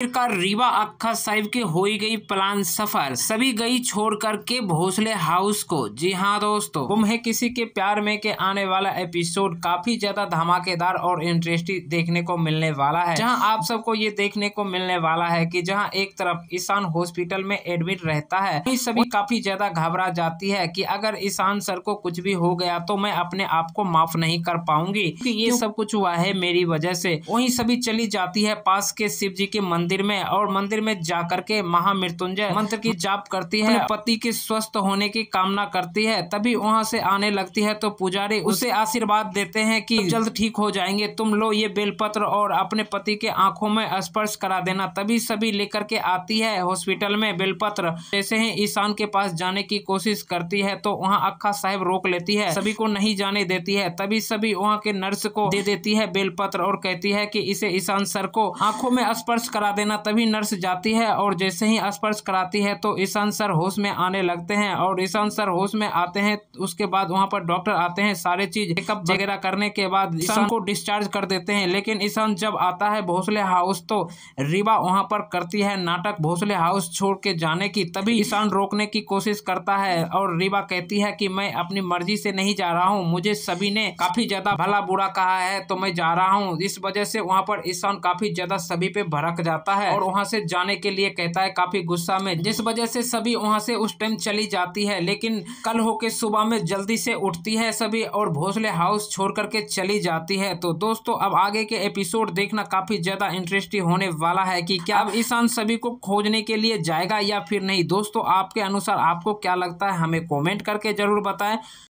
आखिरकार रीवा अक्खा साहिब के हो गई प्लान सफर सभी गई छोड़ कर के भोसले हाउस को जी हाँ दोस्तों तुम है किसी के प्यार में के आने वाला एपिसोड काफी ज्यादा धमाकेदार और इंटरेस्टिंग देखने को मिलने वाला है जहाँ आप सबको ये देखने को मिलने वाला है की जहाँ एक तरफ ईशान हॉस्पिटल में एडमिट रहता है वही सभी काफी ज्यादा घबरा जाती है की अगर ईशान सर को कुछ भी हो गया तो मैं अपने आप को माफ नहीं कर पाऊंगी ये सब कुछ हुआ है मेरी वजह से वही सभी चली जाती है पास के शिव जी के मंदिर मंदिर में और मंदिर में कर के महामृत्युंजय मंत्र की जाप करती है पति के स्वस्थ होने की कामना करती है तभी वहाँ से आने लगती है तो पुजारी उसे आशीर्वाद देते हैं कि जल्द ठीक हो जाएंगे तुम लो ये बेलपत्र और अपने पति के आंखों में स्पर्श करा देना तभी सभी लेकर के आती है हॉस्पिटल में बेलपत्र जैसे ही ईशान के पास जाने की कोशिश करती है तो वहाँ अक्खा साहब रोक लेती है सभी को नहीं जाने देती है तभी सभी वहाँ के नर्स को दे देती है बेलपत्र और कहती है की इसे ईशान सर को आंखों में स्पर्श करा देना तभी नर्स जाती है और जैसे ही स्पर्श कराती है तो ईशान सर होश में आने लगते हैं और ईशान सर होश में आते हैं उसके बाद वहाँ पर डॉक्टर आते हैं सारे चीज चेकअप वगैरह करने के बाद ईशान को डिस्चार्ज कर देते हैं लेकिन ईशान जब आता है भोसले हाउस तो रीवा वहाँ पर करती है नाटक भोसले हाउस छोड़ के जाने की तभी ईशान रोकने की कोशिश करता है और रीवा कहती है की मैं अपनी मर्जी से नहीं जा रहा हूँ मुझे सभी ने काफी ज्यादा भला बुरा कहा है तो मैं जा रहा हूँ इस वजह से वहाँ पर ईशान काफी ज्यादा सभी पे भड़क जाता आता है और वहाँ से जाने के लिए कहता है काफी गुस्सा में जिस वजह से सभी वहाँ से उस टाइम चली जाती है लेकिन कल होके सुबह में जल्दी से उठती है सभी और भोसले हाउस छोड़ करके चली जाती है तो दोस्तों अब आगे के एपिसोड देखना काफी ज्यादा इंटरेस्टिंग होने वाला है की क्या अब ईशान सभी को खोजने के लिए जाएगा या फिर नहीं दोस्तों आपके अनुसार आपको क्या लगता है हमें कॉमेंट करके जरूर बताएं